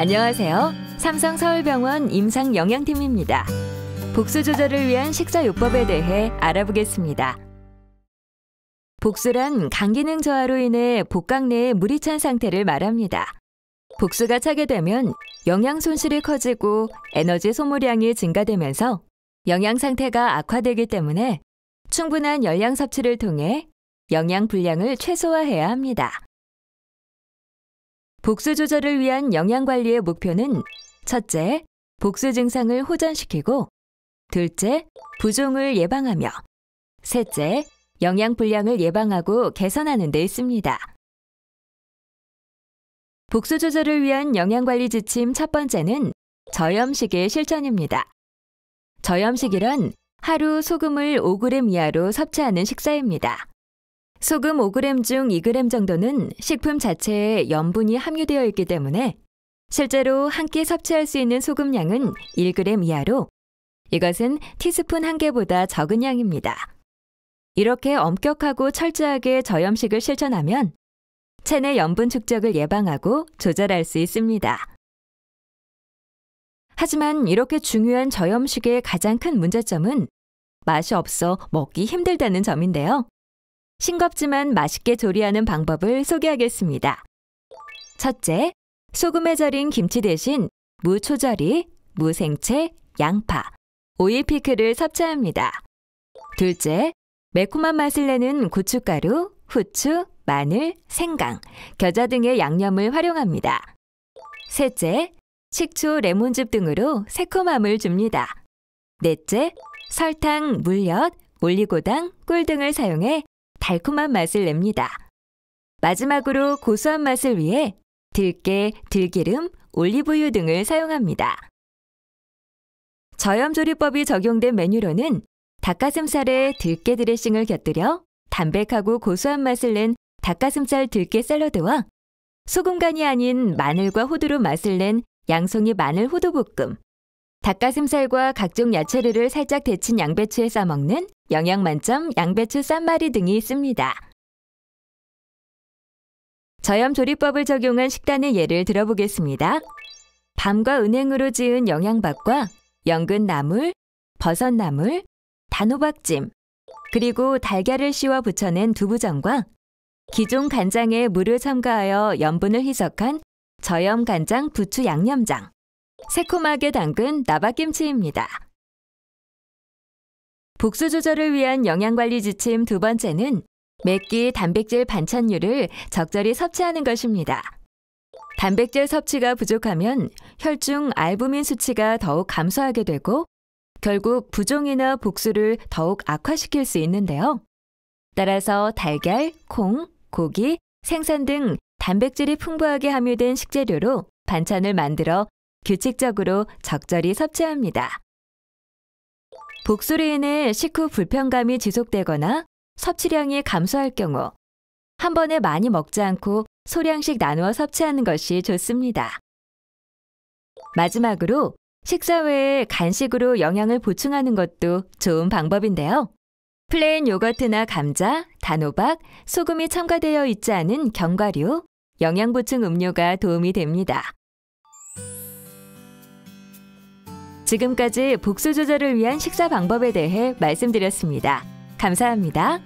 안녕하세요. 삼성 서울병원 임상 영양팀입니다. 복수 조절을 위한 식사 요법에 대해 알아보겠습니다. 복수란 간 기능 저하로 인해 복강 내에 물이 찬 상태를 말합니다. 복수가 차게 되면 영양 손실이 커지고 에너지 소모량이 증가되면서 영양 상태가 악화되기 때문에 충분한 열량 섭취를 통해 영양 불량을 최소화해야 합니다. 복수 조절을 위한 영양 관리의 목표는 첫째, 복수 증상을 호전시키고 둘째, 부종을 예방하며 셋째, 영양 불량을 예방하고 개선하는 데 있습니다. 복수 조절을 위한 영양 관리 지침 첫 번째는 저염식의 실천입니다. 저염식이란 하루 소금을 5g 이하로 섭취하는 식사입니다. 소금 5g 중 2g 정도는 식품 자체에 염분이 함유되어 있기 때문에 실제로 한 끼 섭취할 수 있는 소금양은 1g 이하로 이것은 티스푼 한 개보다 적은 양입니다. 이렇게 엄격하고 철저하게 저염식을 실천하면 체내 염분 축적을 예방하고 조절할 수 있습니다. 하지만 이렇게 중요한 저염식의 가장 큰 문제점은 맛이 없어 먹기 힘들다는 점인데요. 싱겁지만 맛있게 조리하는 방법을 소개하겠습니다. 첫째, 소금에 절인 김치 대신 무초절이, 무생채, 양파, 오이 피클을 섭취합니다. 둘째, 매콤한 맛을 내는 고춧가루, 후추, 마늘, 생강, 겨자 등의 양념을 활용합니다. 셋째, 식초, 레몬즙 등으로 새콤함을 줍니다. 넷째, 설탕, 물엿, 올리고당, 꿀 등을 사용해 달콤한 맛을 냅니다. 마지막으로 고소한 맛을 위해 들깨, 들기름, 올리브유 등을 사용합니다. 저염조리법이 적용된 메뉴로는 닭가슴살에 들깨 드레싱을 곁들여 담백하고 고소한 맛을 낸 닭가슴살 들깨 샐러드와 소금간이 아닌 마늘과 호두로 맛을 낸 양송이 마늘 호두볶음, 닭가슴살과 각종 야채류를 살짝 데친 양배추에 싸먹는 영양 만점 양배추 쌈마리 등이 있습니다. 저염 조리법을 적용한 식단의 예를 들어보겠습니다. 밤과 은행으로 지은 영양밥과 연근 나물, 버섯 나물, 단호박찜, 그리고 달걀을 씌워 붙여낸 두부전과 기존 간장에 물을 첨가하여 염분을 희석한 저염 간장 부추 양념장, 새콤하게 담근 나박김치입니다. 복수 조절을 위한 영양관리 지침 두 번째는 맵기 단백질 반찬류를 적절히 섭취하는 것입니다. 단백질 섭취가 부족하면 혈중 알부민 수치가 더욱 감소하게 되고 결국 부종이나 복수를 더욱 악화시킬 수 있는데요. 따라서 달걀, 콩, 고기, 생선 등 단백질이 풍부하게 함유된 식재료로 반찬을 만들어 규칙적으로 적절히 섭취합니다. 복수로 인해 식후 불편감이 지속되거나 섭취량이 감소할 경우 한 번에 많이 먹지 않고 소량씩 나누어 섭취하는 것이 좋습니다. 마지막으로 식사 외에 간식으로 영양을 보충하는 것도 좋은 방법인데요. 플레인 요거트나 감자, 단호박, 소금이 첨가되어 있지 않은 견과류, 영양 보충 음료가 도움이 됩니다. 지금까지 복수 조절을 위한 식사 방법에 대해 말씀드렸습니다. 감사합니다.